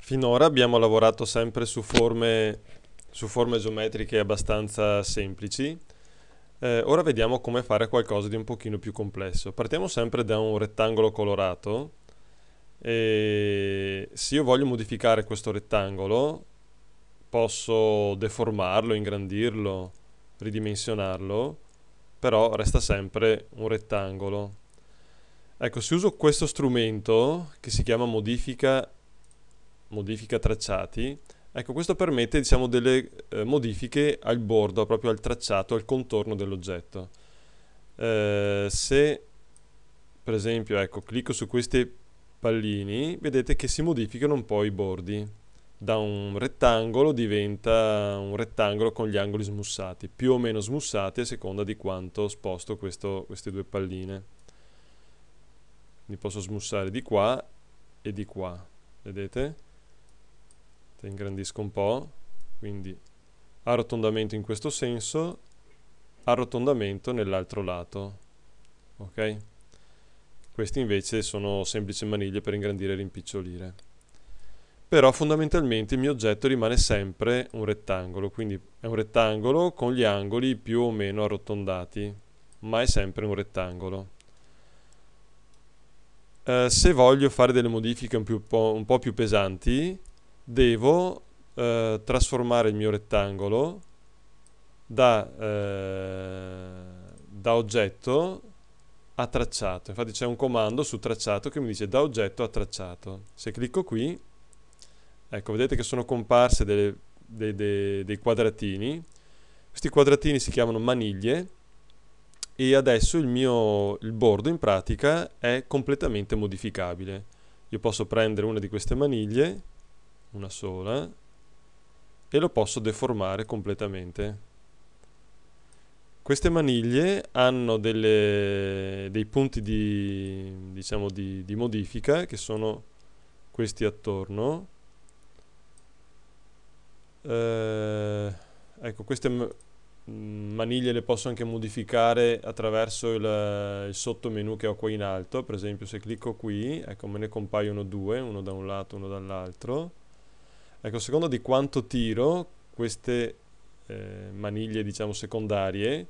Finora abbiamo lavorato sempre su forme, su forme geometriche abbastanza semplici. Eh, ora vediamo come fare qualcosa di un pochino più complesso. Partiamo sempre da un rettangolo colorato e se io voglio modificare questo rettangolo posso deformarlo, ingrandirlo, ridimensionarlo, però resta sempre un rettangolo. Ecco, se uso questo strumento che si chiama modifica, modifica tracciati, ecco, questo permette diciamo, delle eh, modifiche al bordo, proprio al tracciato, al contorno dell'oggetto. Eh, se per esempio ecco, clicco su questi pallini, vedete che si modificano un po' i bordi da un rettangolo diventa un rettangolo con gli angoli smussati, più o meno smussati a seconda di quanto sposto questo, queste due palline. Quindi posso smussare di qua e di qua, vedete? Te ingrandisco un po', quindi arrotondamento in questo senso, arrotondamento nell'altro lato, ok? Questi invece sono semplici maniglie per ingrandire e rimpicciolire però fondamentalmente il mio oggetto rimane sempre un rettangolo, quindi è un rettangolo con gli angoli più o meno arrotondati, ma è sempre un rettangolo. Eh, se voglio fare delle modifiche un, più, un po', più pesanti, devo eh, trasformare il mio rettangolo da, eh, da oggetto a tracciato. Infatti c'è un comando su tracciato che mi dice da oggetto a tracciato. Se clicco qui Ecco, vedete che sono comparse delle, de, de, dei quadratini. Questi quadratini si chiamano maniglie e adesso il mio il bordo in pratica è completamente modificabile. Io posso prendere una di queste maniglie, una sola, e lo posso deformare completamente. Queste maniglie hanno delle, dei punti di, diciamo, di, di modifica che sono questi attorno eh, ecco queste maniglie le posso anche modificare attraverso il, il menu che ho qua in alto per esempio se clicco qui ecco me ne compaiono due uno da un lato uno dall'altro ecco secondo di quanto tiro queste eh, maniglie diciamo secondarie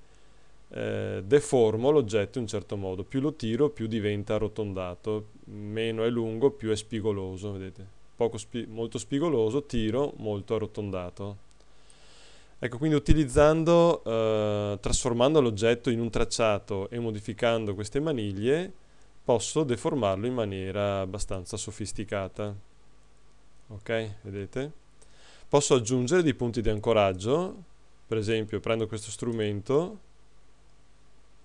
eh, deformo l'oggetto in un certo modo più lo tiro più diventa arrotondato meno è lungo più è spigoloso vedete spi molto spigoloso, tiro molto arrotondato. Ecco, quindi utilizzando, eh, trasformando l'oggetto in un tracciato e modificando queste maniglie, posso deformarlo in maniera abbastanza sofisticata. Ok, vedete? Posso aggiungere dei punti di ancoraggio, per esempio prendo questo strumento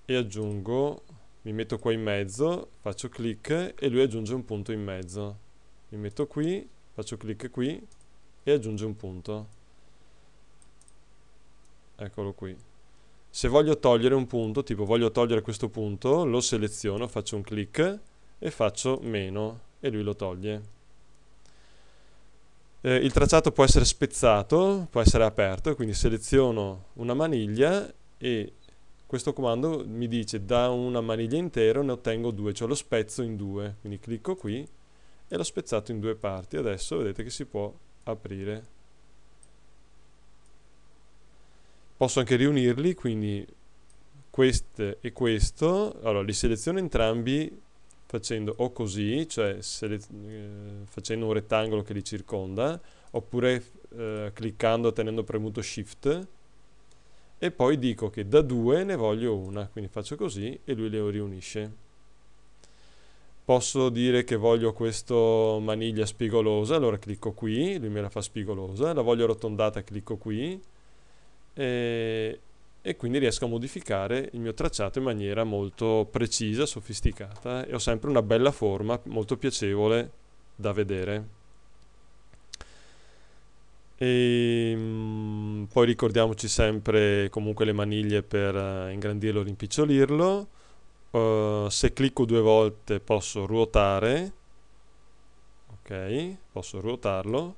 e aggiungo, mi metto qua in mezzo, faccio clic e lui aggiunge un punto in mezzo mi metto qui faccio clic qui e aggiunge un punto eccolo qui se voglio togliere un punto tipo voglio togliere questo punto lo seleziono faccio un clic e faccio meno e lui lo toglie eh, il tracciato può essere spezzato, può essere aperto, quindi seleziono una maniglia e questo comando mi dice da una maniglia intera ne ottengo due, cioè lo spezzo in due. Quindi clicco qui e l'ho spezzato in due parti adesso vedete che si può aprire posso anche riunirli quindi queste e questo allora li seleziono entrambi facendo o così cioè eh, facendo un rettangolo che li circonda oppure eh, cliccando tenendo premuto shift e poi dico che da due ne voglio una quindi faccio così e lui le riunisce posso dire che voglio questo maniglia spigolosa, allora clicco qui, lui me la fa spigolosa, la voglio arrotondata, clicco qui e, e quindi riesco a modificare il mio tracciato in maniera molto precisa, sofisticata e ho sempre una bella forma, molto piacevole da vedere. E, ehm, poi ricordiamoci sempre comunque le maniglie per eh, ingrandirlo o rimpicciolirlo uh, se clicco due volte posso ruotare ok posso ruotarlo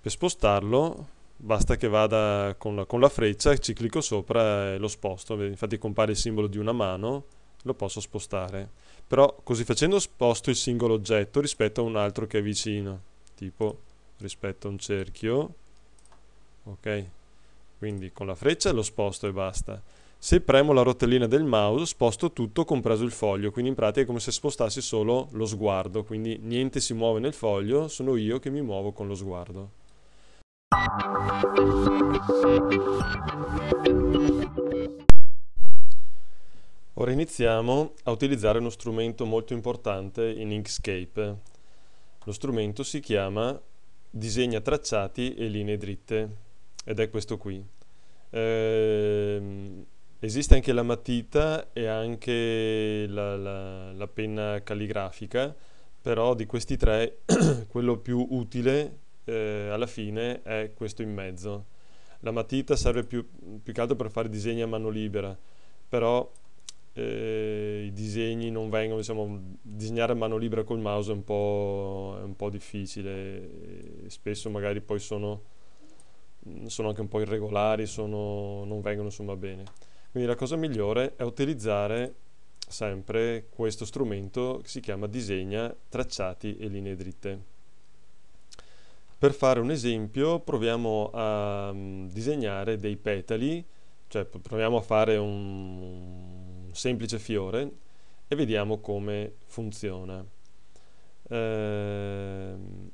per spostarlo basta che vada con la, con la freccia ci clicco sopra e lo sposto infatti compare il simbolo di una mano lo posso spostare però così facendo sposto il singolo oggetto rispetto a un altro che è vicino tipo rispetto a un cerchio ok quindi con la freccia lo sposto e basta se premo la rotellina del mouse sposto tutto compreso il foglio, quindi in pratica è come se spostassi solo lo sguardo, quindi niente si muove nel foglio, sono io che mi muovo con lo sguardo. Ora iniziamo a utilizzare uno strumento molto importante in Inkscape. Lo strumento si chiama Disegna tracciati e linee dritte ed è questo qui. Ehm Esiste anche la matita e anche la, la, la penna calligrafica, però di questi tre quello più utile eh, alla fine è questo in mezzo. La matita serve più, più che altro per fare disegni a mano libera, però eh, i disegni non vengono, diciamo, disegnare a mano libera col mouse è un po', è un po difficile, spesso magari poi sono, sono, anche un po' irregolari, sono, non vengono insomma bene. Quindi la cosa migliore è utilizzare sempre questo strumento che si chiama disegna tracciati e linee dritte. Per fare un esempio proviamo a mm, disegnare dei petali, cioè proviamo a fare un, un semplice fiore e vediamo come funziona. Ehm,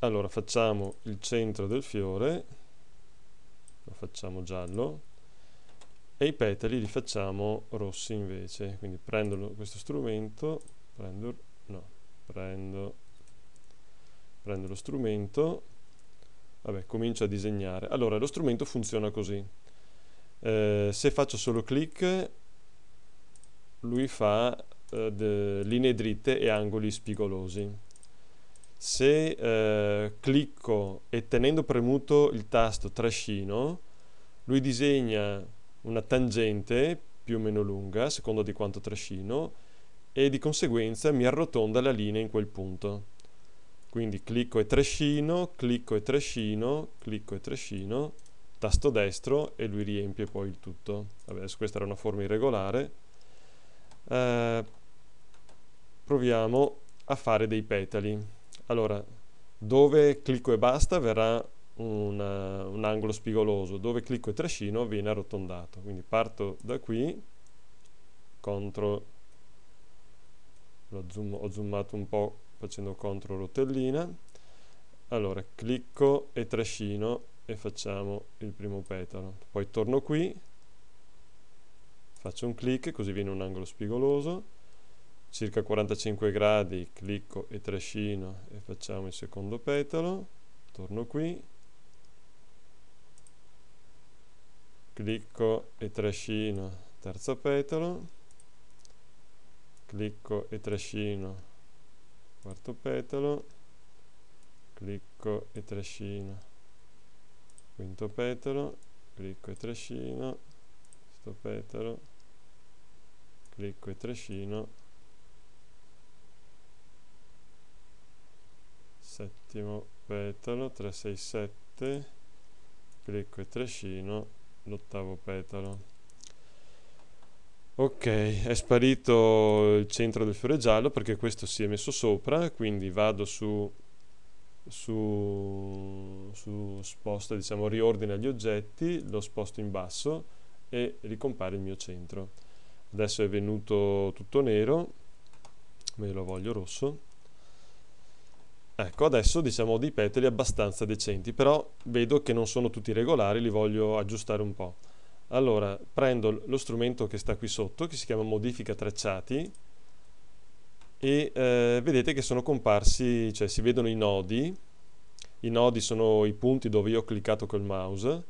allora facciamo il centro del fiore, lo facciamo giallo, e i petali li facciamo rossi invece quindi prendo questo strumento prendo, no, prendo, prendo lo strumento vabbè comincio a disegnare allora lo strumento funziona così eh, se faccio solo clic lui fa eh, linee dritte e angoli spigolosi se eh, clicco e tenendo premuto il tasto trascino lui disegna una tangente più o meno lunga, a seconda di quanto trascino, e di conseguenza mi arrotonda la linea in quel punto. Quindi clicco e trascino, clicco e trascino, clicco e trascino, tasto destro e lui riempie poi il tutto. Vabbè, adesso questa era una forma irregolare. Eh, proviamo a fare dei petali. Allora, dove clicco e basta verrà un, eh, un angolo spigoloso, dove clicco e trascino viene arrotondato. Quindi parto da qui, CTRL, zoom, ho zoomato un po' facendo CTRL rotellina, allora clicco e trascino e facciamo il primo petalo poi torno qui faccio un clic così viene un angolo spigoloso circa 45 gradi clicco e trascino e facciamo il secondo petalo torno qui clicco e trascino terzo petalo clicco e trascino quarto petalo clicco e trascino quinto petalo clicco e trascino sto petalo clicco e trascino settimo petalo 367 clicco e trascino l'ottavo petalo ok è sparito il centro del fiore giallo perché questo si è messo sopra quindi vado su su, su sposta diciamo riordina gli oggetti lo sposto in basso e ricompare il mio centro adesso è venuto tutto nero me lo voglio rosso Ecco, adesso diciamo dei petali abbastanza decenti, però vedo che non sono tutti regolari, li voglio aggiustare un po'. Allora, prendo lo strumento che sta qui sotto, che si chiama modifica tracciati, e eh, vedete che sono comparsi, cioè si vedono i nodi, i nodi sono i punti dove io ho cliccato col mouse,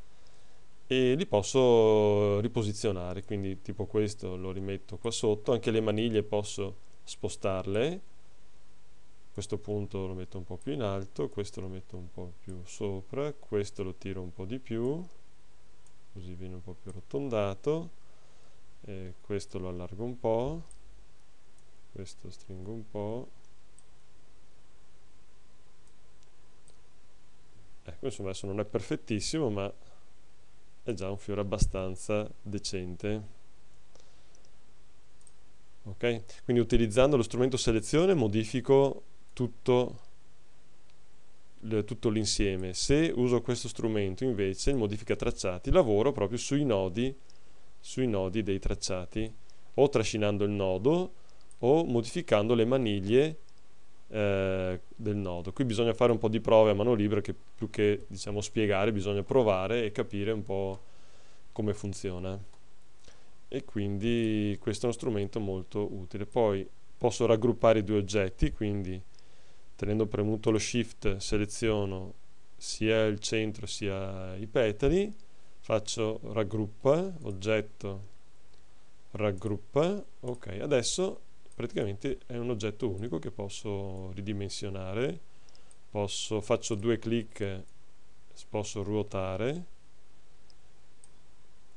e li posso riposizionare, quindi tipo questo lo rimetto qua sotto, anche le maniglie posso spostarle, questo punto lo metto un po' più in alto, questo lo metto un po' più sopra, questo lo tiro un po' di più, così viene un po' più arrotondato, e questo lo allargo un po', questo stringo un po', ecco insomma adesso non è perfettissimo ma è già un fiore abbastanza decente. Okay? Quindi utilizzando lo strumento selezione modifico tutto, tutto l'insieme. Se uso questo strumento invece, il modifica tracciati, lavoro proprio sui nodi, sui nodi dei tracciati, o trascinando il nodo o modificando le maniglie eh, del nodo. Qui bisogna fare un po' di prove a mano libera, che più che diciamo, spiegare bisogna provare e capire un po' come funziona. E quindi questo è uno strumento molto utile. Poi posso raggruppare i due oggetti, quindi tenendo premuto lo shift seleziono sia il centro sia i petali faccio raggruppa oggetto raggruppa ok adesso praticamente è un oggetto unico che posso ridimensionare posso, faccio due clic posso ruotare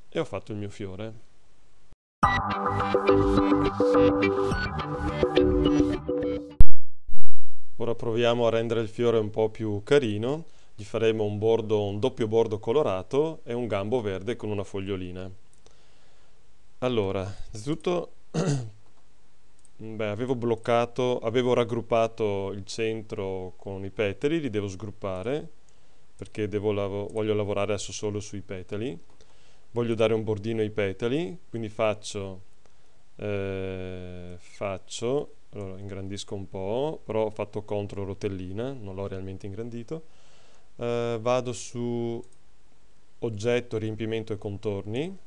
e ho fatto il mio fiore Thank you. Ora proviamo a rendere il fiore un po' più carino, gli faremo un, bordo, un doppio bordo colorato e un gambo verde con una fogliolina. Allora, innanzitutto beh, avevo bloccato, avevo raggruppato il centro con i petali, li devo sgruppare perché devo lav voglio lavorare adesso solo sui petali. Voglio dare un bordino ai petali, quindi faccio, eh, faccio allora ingrandisco un po', però ho fatto CTRL rotellina, non l'ho realmente ingrandito, eh, vado su oggetto, riempimento e contorni,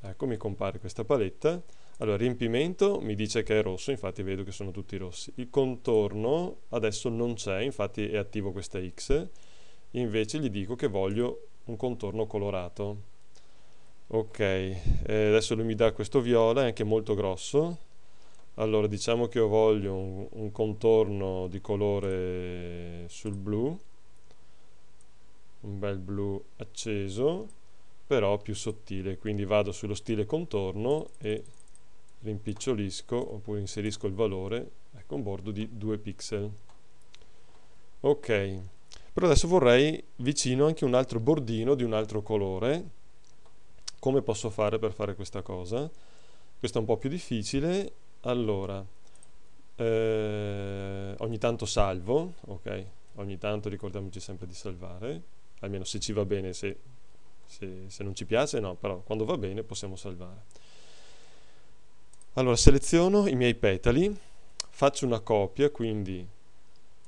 ecco mi compare questa paletta, allora riempimento mi dice che è rosso, infatti vedo che sono tutti rossi, il contorno adesso non c'è, infatti è attivo questa X, invece gli dico che voglio un contorno colorato, ok, eh, adesso lui mi dà questo viola, è anche molto grosso, allora, diciamo che io voglio un, un contorno di colore sul blu, un bel blu acceso, però più sottile, quindi vado sullo stile contorno e rimpicciolisco oppure inserisco il valore, ecco un bordo di 2 pixel. Ok, però adesso vorrei vicino anche un altro bordino di un altro colore. Come posso fare per fare questa cosa? Questo è un po' più difficile allora, eh, ogni tanto salvo, ok? Ogni tanto ricordiamoci sempre di salvare, almeno se ci va bene, se, se, se non ci piace no, però quando va bene possiamo salvare. Allora, seleziono i miei petali, faccio una copia, quindi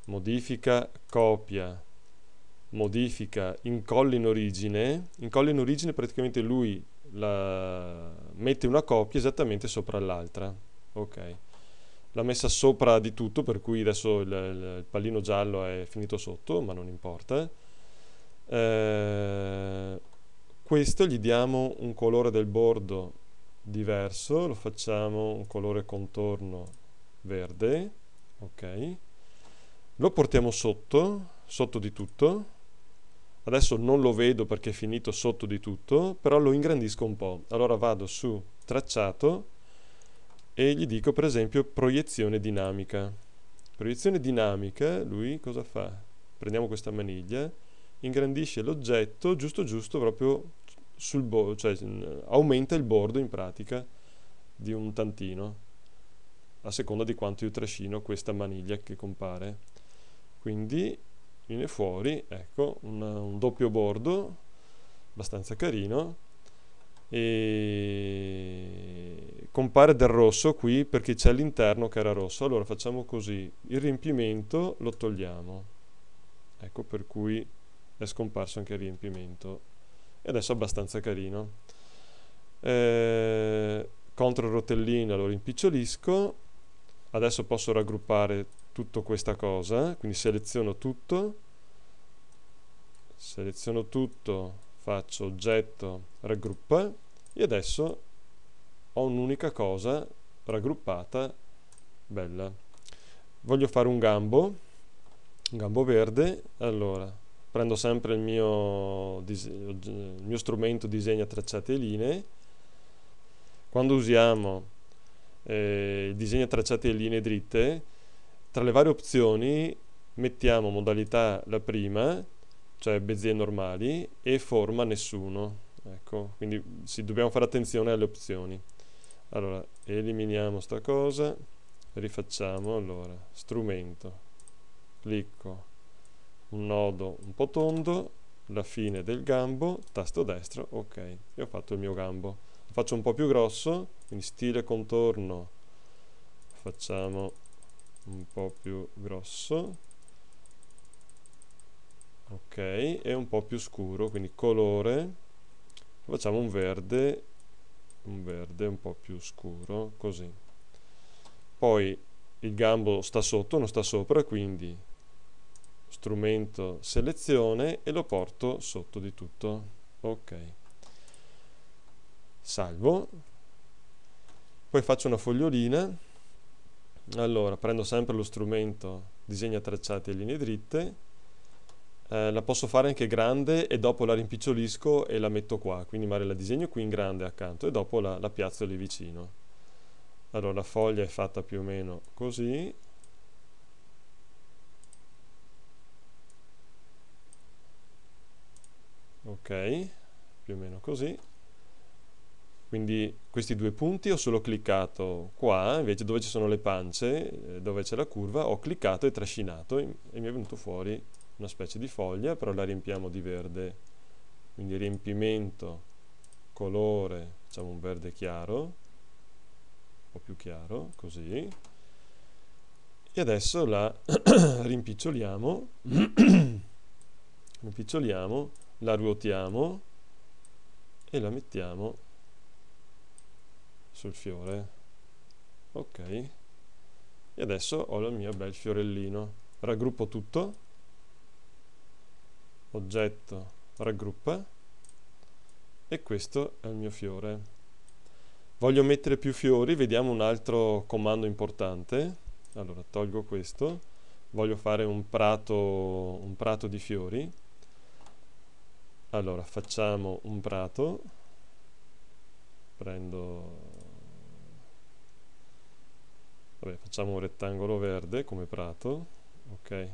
modifica, copia, modifica, incolla in origine. Incolla in origine praticamente lui la... mette una copia esattamente sopra l'altra ok l'ha messa sopra di tutto per cui adesso il, il pallino giallo è finito sotto ma non importa eh, questo gli diamo un colore del bordo diverso lo facciamo un colore contorno verde ok lo portiamo sotto sotto di tutto adesso non lo vedo perché è finito sotto di tutto però lo ingrandisco un po' allora vado su tracciato e gli dico per esempio proiezione dinamica. Proiezione dinamica, lui cosa fa? Prendiamo questa maniglia, ingrandisce l'oggetto giusto giusto proprio sul bordo, cioè aumenta il bordo in pratica di un tantino, a seconda di quanto io trascino questa maniglia che compare. Quindi viene fuori, ecco, una, un doppio bordo abbastanza carino e compare del rosso qui perché c'è l'interno che era rosso allora facciamo così il riempimento lo togliamo ecco per cui è scomparso anche il riempimento e adesso è abbastanza carino eh, contro rotellina lo rimpicciolisco adesso posso raggruppare tutta questa cosa quindi seleziono tutto seleziono tutto faccio oggetto raggruppa e adesso ho un'unica cosa raggruppata bella voglio fare un gambo un gambo verde allora prendo sempre il mio, il mio strumento disegna tracciate e linee quando usiamo eh, disegna tracciate e linee dritte tra le varie opzioni mettiamo modalità la prima cioè bezie normali, e forma nessuno. Ecco, quindi sì, dobbiamo fare attenzione alle opzioni. Allora, eliminiamo sta cosa, rifacciamo, allora, strumento, clicco, un nodo un po' tondo, la fine del gambo, tasto destro, ok, e ho fatto il mio gambo. Lo faccio un po' più grosso, quindi stile contorno, facciamo un po' più grosso, ok è un po' più scuro quindi colore facciamo un verde un verde un po' più scuro così poi il gambo sta sotto non sta sopra quindi strumento selezione e lo porto sotto di tutto ok salvo poi faccio una fogliolina allora prendo sempre lo strumento disegna tracciati e linee dritte eh, la posso fare anche grande e dopo la rimpicciolisco e la metto qua, quindi magari la disegno qui in grande accanto e dopo la, la piazzo lì vicino. Allora la foglia è fatta più o meno così, ok più o meno così quindi questi due punti ho solo cliccato qua invece dove ci sono le pance eh, dove c'è la curva ho cliccato e trascinato e mi è venuto fuori una specie di foglia, però la riempiamo di verde, quindi riempimento, colore, facciamo un verde chiaro, un po' più chiaro, così, e adesso la rimpiccioliamo, rimpiccioliamo, la ruotiamo e la mettiamo sul fiore, ok, e adesso ho il mio bel fiorellino, raggruppo tutto, oggetto raggruppa e questo è il mio fiore voglio mettere più fiori vediamo un altro comando importante allora tolgo questo voglio fare un prato un prato di fiori allora facciamo un prato prendo vabbè facciamo un rettangolo verde come prato ok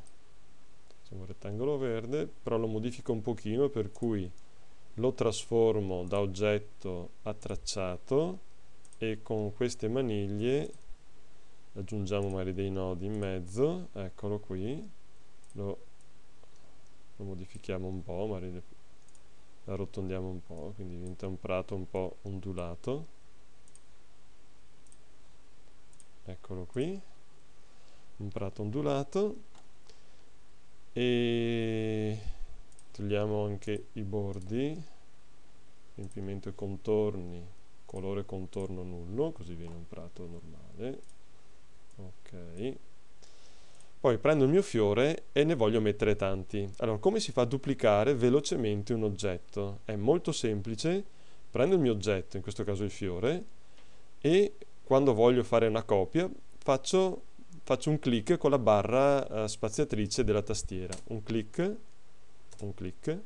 facciamo un rettangolo verde, però lo modifico un pochino per cui lo trasformo da oggetto a tracciato e con queste maniglie aggiungiamo magari dei nodi in mezzo, eccolo qui, lo, lo modifichiamo un po', magari le, arrotondiamo un po', quindi diventa un prato un po' ondulato. Eccolo qui, un prato ondulato e togliamo anche i bordi riempimento e contorni colore contorno nullo così viene un prato normale ok poi prendo il mio fiore e ne voglio mettere tanti allora come si fa a duplicare velocemente un oggetto è molto semplice prendo il mio oggetto in questo caso il fiore e quando voglio fare una copia faccio faccio un clic con la barra eh, spaziatrice della tastiera. Un clic, un clic,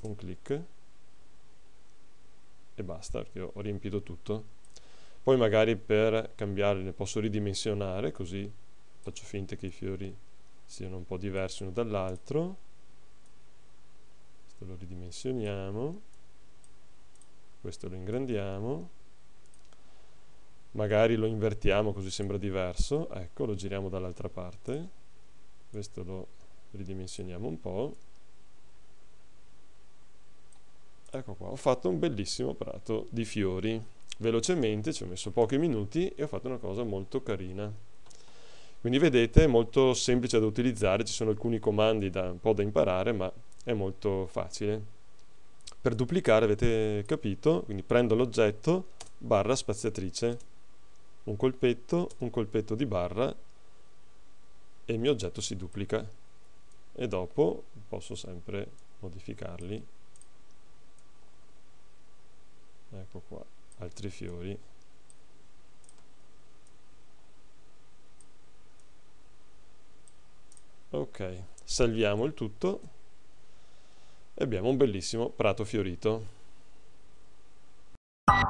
un clic e basta perché ho riempito tutto. Poi magari per cambiarli ne posso ridimensionare così faccio finta che i fiori siano un po' diversi uno dall'altro. Questo lo ridimensioniamo, questo lo ingrandiamo magari lo invertiamo così sembra diverso, ecco lo giriamo dall'altra parte, questo lo ridimensioniamo un po', ecco qua, ho fatto un bellissimo prato di fiori, velocemente, ci ho messo pochi minuti e ho fatto una cosa molto carina. Quindi vedete è molto semplice da utilizzare, ci sono alcuni comandi da, un po' da imparare ma è molto facile. Per duplicare avete capito, quindi prendo l'oggetto, barra spaziatrice un colpetto, un colpetto di barra e il mio oggetto si duplica e dopo posso sempre modificarli ecco qua altri fiori ok salviamo il tutto e abbiamo un bellissimo prato fiorito